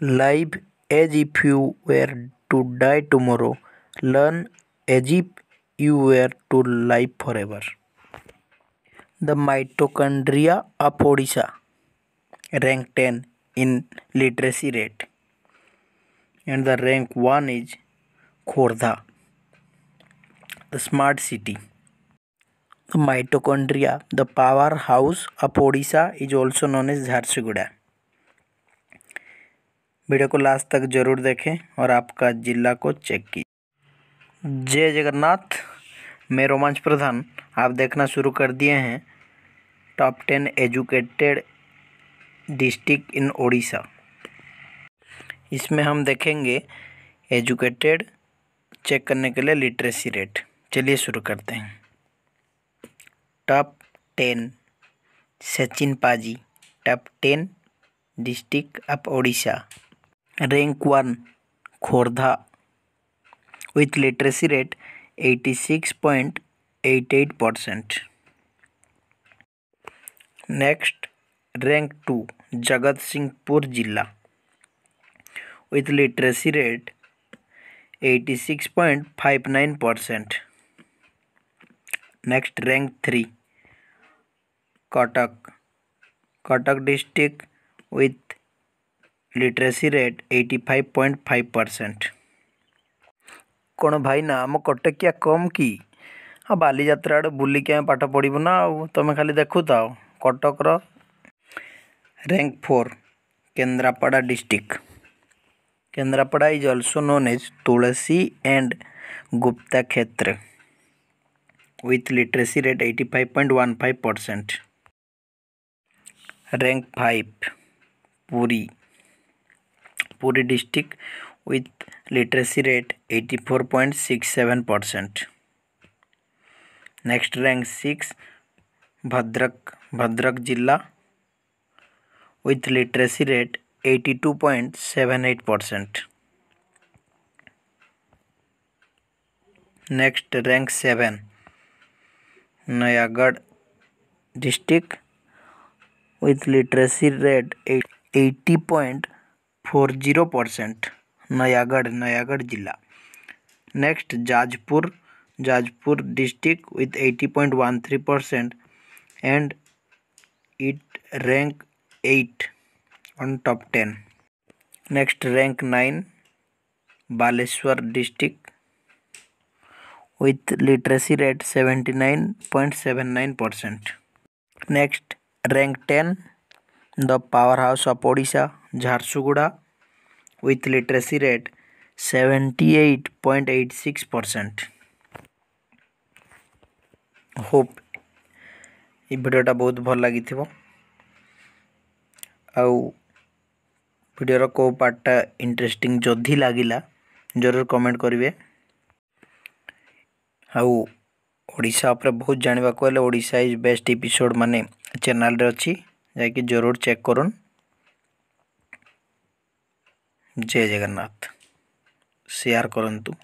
Live as if you were to die tomorrow. Learn as if you were to live forever. The mitochondria of Odisha rank 10 in literacy rate and the rank 1 is Khordha the smart city the mitochondria the powerhouse of Odisha is also known as Jharsuguda video को last तक ज़रूर देखें और आपका जिला को check कीजिए जय जगन्नाथ मैं रोमांच प्रधान आप देखना शुरू कर दिए हैं top ten educated district in Odisha इसमें हम देखेंगे एजुकेटेड चेक करने के लिए लिटरेसी रेट चलिए शुरू करते हैं top ten Sachin paaji top ten district of Odisha rank 1 Khordha with literacy rate 86.88%. Next, rank 2 Jagat Singhpur Jilla with literacy rate 86.59%. Next, rank 3 Kotak, Kotak district with literacy rate eighty five point five percent कौन भाईना आम कटकिया कम कि हाँ बात आड़े बुलिक पाठ पढ़वू ना आमें खाली देखु था Cuttack rank four Kendrapara district Kendrapara is also known as तुसी and Gupta Kshetra with literacy rate eighty five point one five percent rank five Puri Puri district with literacy rate four point six seven percent next rank six Bhadrak Bhadrak जिला with literacy rate two point eight percent next rank seven Nayagarh district with literacy rate eighty point four zero percent Nayagarh Nayagarh जिला next Jajpur Jajpur district with eighty point one three percent and it rank eight on top ten next rank nine Baleshwar district with literacy rate seventy nine point seven nine percent next rank ten the power house of Odisha Jharsuguda with literacy rate seventy eight point eight six percent hope योटा बहुत भल लगी आउ कौ पार्टा interesting जदि लगला जरूर comment करेंगे आउ ଓଡ଼ିଶା ଉପରେ ବହୁତ ଜାଣିବାକୁ ହେଲେ ଓଡ଼ିଶା ଇଜ୍ ବେଷ୍ଟ ଏପିସୋଡ଼ ମାନେ ଚ୍ୟାନେଲରେ ଅଛି ଯାଇକି ଜୟ ଜଗନ୍ନାଥ ସେୟାର୍ କରନ୍ତୁ